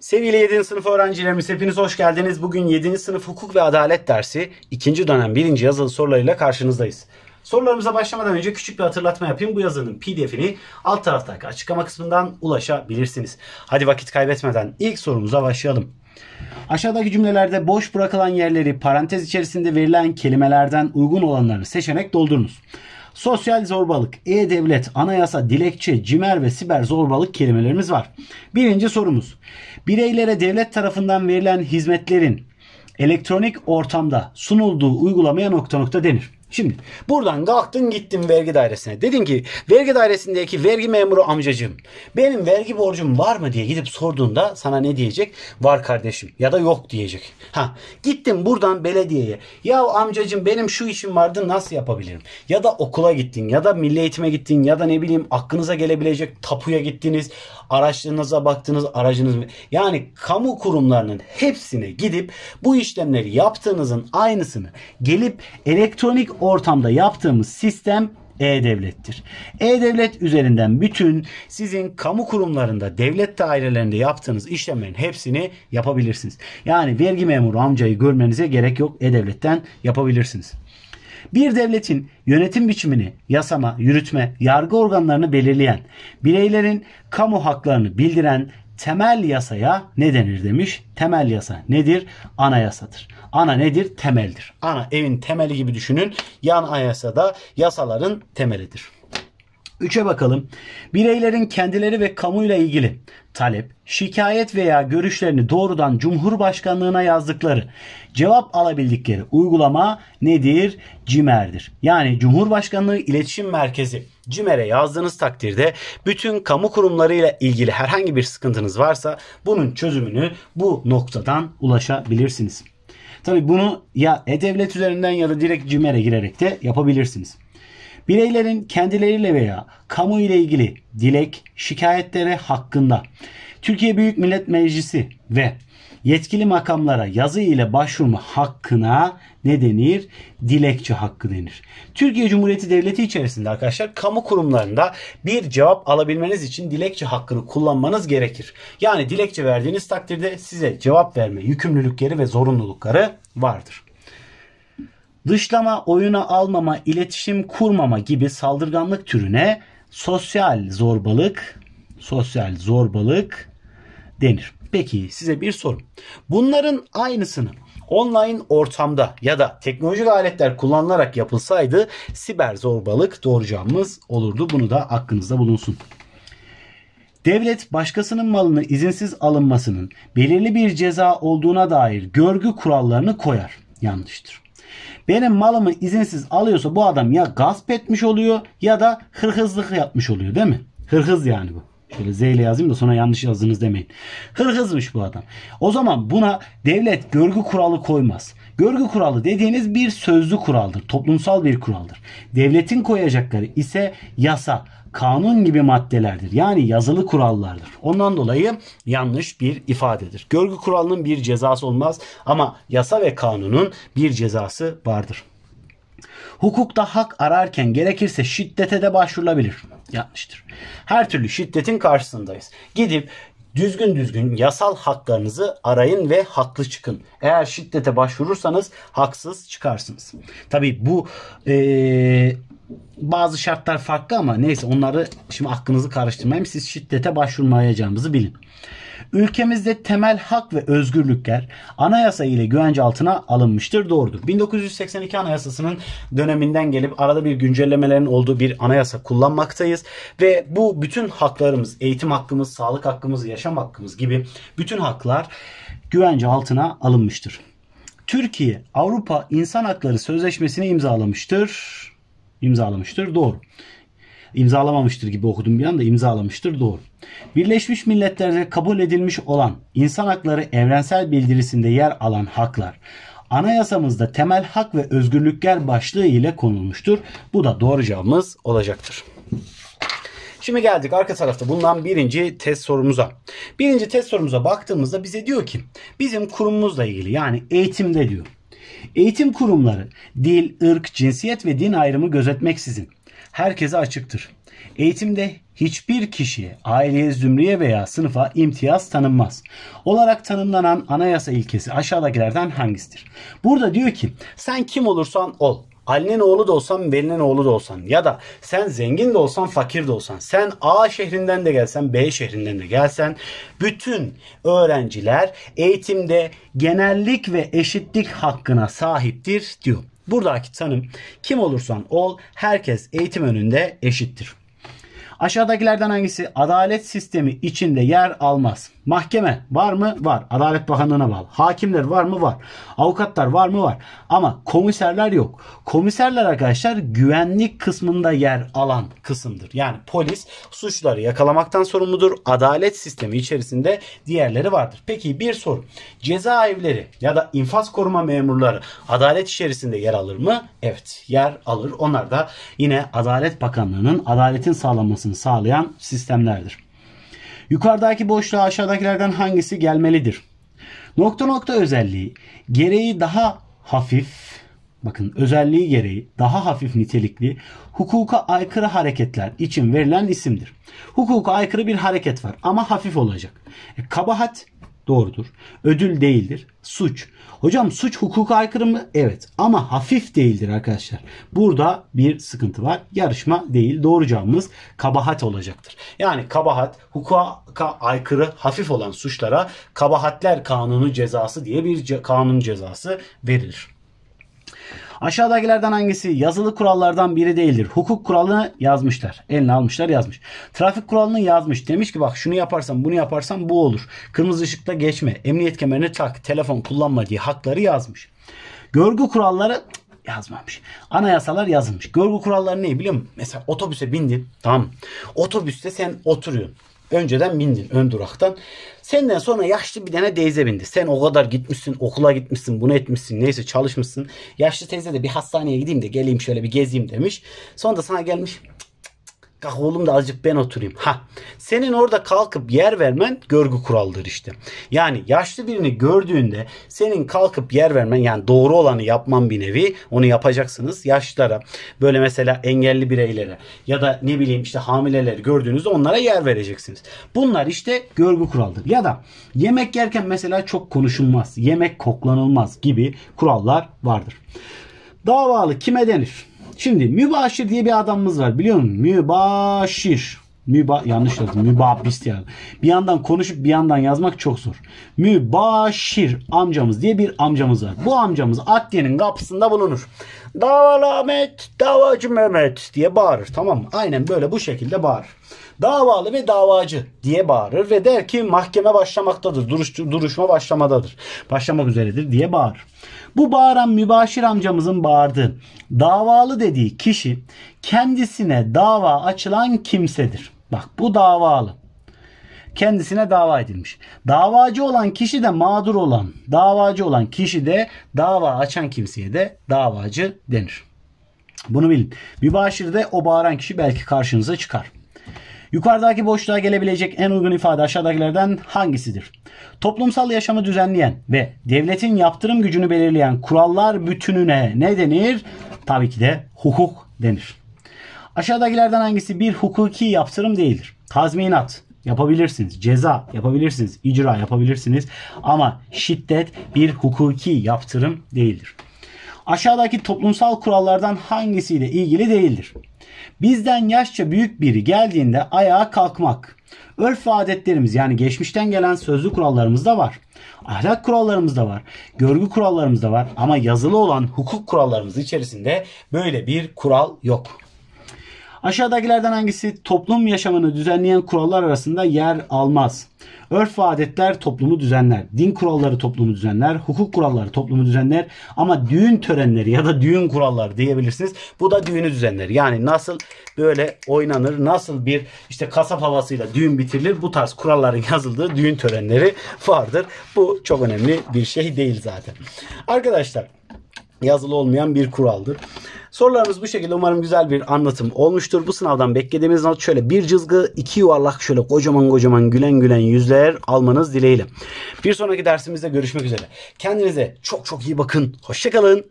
Sevgili 7. sınıf öğrencilerimiz hepiniz hoş geldiniz. Bugün 7. sınıf hukuk ve adalet dersi 2. dönem 1. yazılı sorularıyla karşınızdayız. Sorularımıza başlamadan önce küçük bir hatırlatma yapayım. Bu yazının pdf'ini alt taraftaki açıklama kısmından ulaşabilirsiniz. Hadi vakit kaybetmeden ilk sorumuza başlayalım. Aşağıdaki cümlelerde boş bırakılan yerleri parantez içerisinde verilen kelimelerden uygun olanlarını seçerek doldurunuz. Sosyal zorbalık, e-devlet, anayasa, dilekçe, cimer ve siber zorbalık kelimelerimiz var. Birinci sorumuz. Bireylere devlet tarafından verilen hizmetlerin elektronik ortamda sunulduğu uygulamaya nokta nokta denir. Şimdi buradan kalktın gittin vergi dairesine. Dedin ki vergi dairesindeki vergi memuru amcacığım benim vergi borcum var mı diye gidip sorduğunda sana ne diyecek? Var kardeşim ya da yok diyecek. Ha gittin buradan belediyeye. Ya amcacığım benim şu işim vardı nasıl yapabilirim? Ya da okula gittin ya da milli eğitime gittin ya da ne bileyim aklınıza gelebilecek tapuya gittiniz. Araçlarınıza baktınız aracınız Yani kamu kurumlarının hepsine gidip bu işlemleri yaptığınızın aynısını gelip elektronik ortamda yaptığımız sistem e-Devlet'tir. E-Devlet üzerinden bütün sizin kamu kurumlarında, devlet dairelerinde yaptığınız işlemlerin hepsini yapabilirsiniz. Yani vergi memuru amcayı görmenize gerek yok. E-Devlet'ten yapabilirsiniz. Bir devletin yönetim biçimini yasama, yürütme, yargı organlarını belirleyen, bireylerin kamu haklarını bildiren temel yasaya ne denir demiş. Temel yasa nedir? Anayasadır. Ana nedir? Temeldir. Ana evin temeli gibi düşünün. Yan anayasada yasaların temelidir. Üçe bakalım. Bireylerin kendileri ve kamuyla ilgili talep, şikayet veya görüşlerini doğrudan Cumhurbaşkanlığına yazdıkları, cevap alabildikleri uygulama nedir? CİMER'dir. Yani Cumhurbaşkanlığı İletişim Merkezi CİMER'e yazdığınız takdirde bütün kamu kurumlarıyla ilgili herhangi bir sıkıntınız varsa bunun çözümünü bu noktadan ulaşabilirsiniz. Tabi bunu ya e-devlet üzerinden ya da direkt CİMER'e girerek de yapabilirsiniz. Bireylerin kendileriyle veya kamu ile ilgili dilek, şikayetlere hakkında Türkiye Büyük Millet Meclisi ve yetkili makamlara yazı ile başvurma hakkına ne denir? Dilekçe hakkı denir. Türkiye Cumhuriyeti Devleti içerisinde arkadaşlar kamu kurumlarında bir cevap alabilmeniz için dilekçe hakkını kullanmanız gerekir. Yani dilekçe verdiğiniz takdirde size cevap verme yükümlülükleri ve zorunlulukları vardır. Dışlama, oyuna almama, iletişim kurmama gibi saldırganlık türüne sosyal zorbalık, sosyal zorbalık denir. Peki size bir sorum. Bunların aynısını online ortamda ya da teknolojik aletler kullanılarak yapılsaydı siber zorbalık doğuracağımız olurdu. Bunu da aklınızda bulunsun. Devlet başkasının malını izinsiz alınmasının belirli bir ceza olduğuna dair görgü kurallarını koyar. Yanlıştır. Benim malımı izinsiz alıyorsa bu adam ya gasp etmiş oluyor ya da hırhızlık yapmış oluyor değil mi? Hırhız yani bu. Şöyle Z ile yazayım da sonra yanlış yazdınız demeyin. Hırhızmış bu adam. O zaman buna devlet görgü kuralı koymaz. Görgü kuralı dediğiniz bir sözlü kuraldır. Toplumsal bir kuraldır. Devletin koyacakları ise yasa, kanun gibi maddelerdir. Yani yazılı kurallardır. Ondan dolayı yanlış bir ifadedir. Görgü kuralının bir cezası olmaz ama yasa ve kanunun bir cezası vardır. Hukukta hak ararken gerekirse şiddete de başvurulabilir. Yanlıştır. Her türlü şiddetin karşısındayız. Gidip Düzgün düzgün yasal haklarınızı arayın ve haklı çıkın. Eğer şiddete başvurursanız haksız çıkarsınız. Tabii bu ee, bazı şartlar farklı ama neyse onları şimdi aklınızı karıştırmayayım. Siz şiddete başvurmayacağımızı bilin. Ülkemizde temel hak ve özgürlükler anayasa ile güvence altına alınmıştır. Doğrudur. 1982 anayasasının döneminden gelip arada bir güncellemelerin olduğu bir anayasa kullanmaktayız. Ve bu bütün haklarımız, eğitim hakkımız, sağlık hakkımız, yaşam hakkımız gibi bütün haklar güvence altına alınmıştır. Türkiye Avrupa İnsan Hakları Sözleşmesi'ni imzalamıştır. İmzalamıştır. Doğru imzalamamıştır gibi okudum bir anda imzalamıştır doğru. Birleşmiş Milletler'de kabul edilmiş olan insan hakları evrensel bildirisinde yer alan haklar anayasamızda temel hak ve özgürlükler başlığı ile konulmuştur. Bu da doğru cevabımız olacaktır. Şimdi geldik arka tarafta bulunan birinci test sorumuza. Birinci test sorumuza baktığımızda bize diyor ki bizim kurumumuzla ilgili yani eğitimde diyor. Eğitim kurumları dil, ırk, cinsiyet ve din ayrımı gözetmeksizin herkese açıktır. Eğitimde hiçbir kişiye, aileye, zümreye veya sınıfa imtiyaz tanınmaz. Olarak tanımlanan anayasa ilkesi aşağıdakilerden hangisidir? Burada diyor ki sen kim olursan ol. annen oğlu da olsan, Veli'nin oğlu da olsan ya da sen zengin de olsan, fakir de olsan, sen A şehrinden de gelsen, B şehrinden de gelsen bütün öğrenciler eğitimde genellik ve eşitlik hakkına sahiptir diyor. Buradaki tanım kim olursan ol herkes eğitim önünde eşittir. Aşağıdakilerden hangisi adalet sistemi içinde yer almaz? Mahkeme var mı? Var. Adalet Bakanlığı'na bağlı. Hakimler var mı? Var. Avukatlar var mı? Var. Ama komiserler yok. Komiserler arkadaşlar güvenlik kısmında yer alan kısımdır. Yani polis suçları yakalamaktan sorumludur. Adalet sistemi içerisinde diğerleri vardır. Peki bir soru. Cezaevleri ya da infaz koruma memurları adalet içerisinde yer alır mı? Evet. Yer alır. Onlar da yine Adalet Bakanlığı'nın adaletin sağlanmasını sağlayan sistemlerdir. Yukarıdaki boşluğa aşağıdakilerden hangisi gelmelidir? Nokta nokta özelliği gereği daha hafif bakın özelliği gereği daha hafif nitelikli hukuka aykırı hareketler için verilen isimdir. Hukuka aykırı bir hareket var ama hafif olacak. E, kabahat Doğrudur. Ödül değildir. Suç. Hocam suç hukuka aykırı mı? Evet. Ama hafif değildir arkadaşlar. Burada bir sıkıntı var. Yarışma değil. Doğru cevabımız kabahat olacaktır. Yani kabahat hukuka aykırı hafif olan suçlara kabahatler kanunu cezası diye bir ce kanun cezası verilir. Aşağıdakilerden hangisi yazılı kurallardan biri değildir? Hukuk kuralını yazmışlar. Eline almışlar yazmış. Trafik kuralını yazmış. Demiş ki bak şunu yaparsam, bunu yaparsam bu olur. Kırmızı ışıkta geçme. Emniyet kemerini tak. Telefon kullanma diye hakları yazmış. Görgü kuralları yazmamış. Anayasalar yazılmış. Görgü kuralları ne biliyor musun? Mesela otobüse bindin. Tamam. Otobüste sen oturuyorsun. Önceden bindin ön duraktan. Senden sonra yaşlı bir tane teyze bindi. Sen o kadar gitmişsin, okula gitmişsin, bunu etmişsin, neyse çalışmışsın. Yaşlı teyze de bir hastaneye gideyim de geleyim şöyle bir gezeyim demiş. Sonra da sana gelmiş Kalk oğlum da azıcık ben oturayım. Ha. Senin orada kalkıp yer vermen görgü kuraldır işte. Yani yaşlı birini gördüğünde senin kalkıp yer vermen yani doğru olanı yapman bir nevi onu yapacaksınız yaşlılara. Böyle mesela engelli bireylere ya da ne bileyim işte hamileleri gördüğünüzde onlara yer vereceksiniz. Bunlar işte görgü kuraldır. Ya da yemek yerken mesela çok konuşulmaz, yemek koklanılmaz gibi kurallar vardır. Davalı kime denir? Şimdi Mübaşir diye bir adamımız var biliyor musun? Mübaşir. Müba yanlış yazdım. Mübabist yani. Bir yandan konuşup bir yandan yazmak çok zor. Mübaşir amcamız diye bir amcamız var. Bu amcamız adliyenin kapısında bulunur. Daval Ahmet, davacı Mehmet diye bağırır. Tamam mı? Aynen böyle bu şekilde bağırır. Davalı ve davacı diye bağırır ve der ki mahkeme başlamaktadır, duruş, duruşma başlamadadır, başlamak üzeredir diye bağırır. Bu bağıran mübaşir amcamızın bağırdığı davalı dediği kişi kendisine dava açılan kimsedir. Bak bu davalı kendisine dava edilmiş. Davacı olan kişi de mağdur olan, davacı olan kişi de dava açan kimseye de davacı denir. Bunu bilin. Mübaşir de o bağıran kişi belki karşınıza çıkar. Yukarıdaki boşluğa gelebilecek en uygun ifade aşağıdakilerden hangisidir? Toplumsal yaşamı düzenleyen ve devletin yaptırım gücünü belirleyen kurallar bütününe ne denir? Tabii ki de hukuk denir. Aşağıdakilerden hangisi bir hukuki yaptırım değildir? Tazminat, yapabilirsiniz. Ceza yapabilirsiniz. icra yapabilirsiniz. Ama şiddet bir hukuki yaptırım değildir. Aşağıdaki toplumsal kurallardan hangisiyle ilgili değildir? Bizden yaşça büyük biri geldiğinde ayağa kalkmak. Örf ve adetlerimiz yani geçmişten gelen sözlü kurallarımız da var. Ahlak kurallarımız da var. Görgü kurallarımız da var. Ama yazılı olan hukuk kurallarımız içerisinde böyle bir kural yok. Aşağıdakilerden hangisi toplum yaşamını düzenleyen kurallar arasında yer almaz? Örf ve adetler toplumu düzenler. Din kuralları toplumu düzenler. Hukuk kuralları toplumu düzenler. Ama düğün törenleri ya da düğün kuralları diyebilirsiniz. Bu da düğünü düzenler. Yani nasıl böyle oynanır, nasıl bir işte kasap havasıyla düğün bitirilir. Bu tarz kuralların yazıldığı düğün törenleri vardır. Bu çok önemli bir şey değil zaten. Arkadaşlar yazılı olmayan bir kuraldır. Sorularımız bu şekilde umarım güzel bir anlatım olmuştur. Bu sınavdan beklediğimiz not şöyle bir cızgı, iki yuvarlak şöyle kocaman kocaman gülen gülen yüzler almanız dileğiyle. Bir sonraki dersimizde görüşmek üzere. Kendinize çok çok iyi bakın. Hoşçakalın.